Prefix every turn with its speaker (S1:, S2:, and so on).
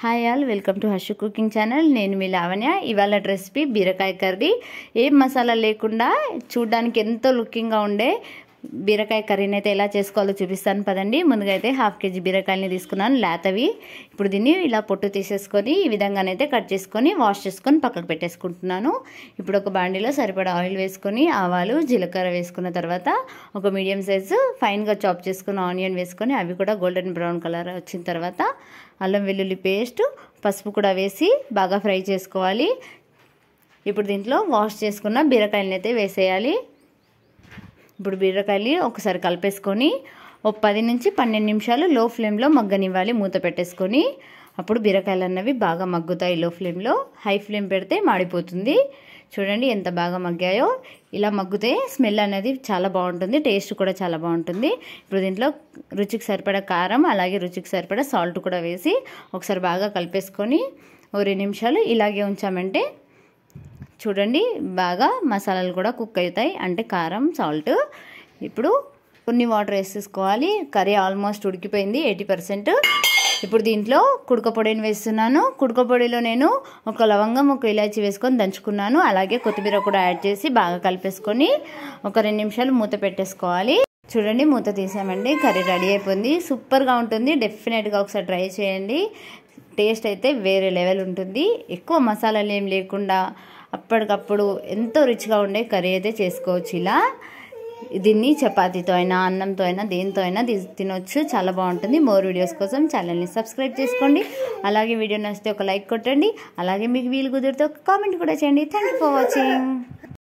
S1: hi all welcome to Harshu cooking channel నేను మీ లావణ్య ఇవాళ రెసిపీ బీరకాయ కర్రీ ఏం మసాలా లేకుండా చూడడానికి ఎంతో లుకింగ్గా ఉండే బీరకాయ కర్రీని అయితే ఎలా చేసుకోవాలో చూపిస్తాను పదండి ముందుగా అయితే హాఫ్ కేజీ బీరకాయలని తీసుకున్నాను లేతవి ఇప్పుడు దీన్ని ఇలా పొట్టు తీసేసుకొని ఈ విధంగానైతే కట్ చేసుకొని వాష్ చేసుకొని పక్కకు పెట్టేసుకుంటున్నాను ఇప్పుడు ఒక బాండీలో సరిపడా ఆయిల్ వేసుకొని ఆవాలు జీలకర్ర వేసుకున్న తర్వాత ఒక మీడియం సైజు ఫైన్గా చాప్ చేసుకున్న ఆనియన్ వేసుకొని అవి కూడా గోల్డెన్ బ్రౌన్ కలర్ వచ్చిన తర్వాత అల్లం వెల్లుల్లి పేస్ట్ పసుపు కూడా వేసి బాగా ఫ్రై చేసుకోవాలి ఇప్పుడు దీంట్లో వాష్ చేసుకున్న అయితే వేసేయాలి ఇప్పుడు బీరకాయలు ఒకసారి కలిపేసుకొని ఒక పది నుంచి పన్నెండు నిమిషాలు లో ఫ్లేమ్లో మగ్గనివ్వాలి మూత పెట్టేసుకొని అప్పుడు బీరకాయలు అన్నవి బాగా మగ్గుతాయి లో ఫ్లేమ్లో హై ఫ్లేమ్ పెడితే మాడిపోతుంది చూడండి ఎంత బాగా మగ్గాయో ఇలా మగ్గితే స్మెల్ అనేది చాలా బాగుంటుంది టేస్ట్ కూడా చాలా బాగుంటుంది ఇప్పుడు దీంట్లో రుచికి సరిపడ కారం అలాగే రుచికి సరిపడ సాల్ట్ కూడా వేసి ఒకసారి బాగా కలిపేసుకొని ఓ రెండు నిమిషాలు ఇలాగే ఉంచామంటే చూడండి బాగా మసాలాలు కూడా కుక్ అవుతాయి అంటే కారం సాల్ట్ ఇప్పుడు కొన్ని వాటర్ వేసేసుకోవాలి కర్రీ ఆల్మోస్ట్ ఉడికిపోయింది ఎయిటీ పర్సెంట్ ఇప్పుడు దీంట్లో కుడక పొడిని వేస్తున్నాను కుడక పొడిలో నేను ఒక లవంగం ఒక ఇలాచి వేసుకొని దంచుకున్నాను అలాగే కొత్తిమీర కూడా యాడ్ చేసి బాగా కలిపేసుకొని ఒక రెండు నిమిషాలు మూత పెట్టేసుకోవాలి చూడండి మూత తీసామండి కర్రీ రెడీ అయిపోయింది సూపర్గా ఉంటుంది డెఫినెట్గా ఒకసారి ట్రై చేయండి టేస్ట్ అయితే వేరే లెవెల్ ఉంటుంది ఎక్కువ మసాలాలు ఏం లేకుండా అప్పటికప్పుడు ఎంతో రుచిగా ఉండే కర్రీ అయితే చేసుకోవచ్చు ఇలా దీన్ని చపాతీతో అయినా అన్నంతో అయినా దేనితో అయినా తినొచ్చు చాలా బాగుంటుంది మోర్ వీడియోస్ కోసం ఛానల్ని సబ్స్క్రైబ్ చేసుకోండి అలాగే వీడియో నచ్చితే ఒక లైక్ కొట్టండి అలాగే మీకు వీలు కుదిరితే ఒక కామెంట్ కూడా చేయండి థ్యాంక్ ఫర్ వాచింగ్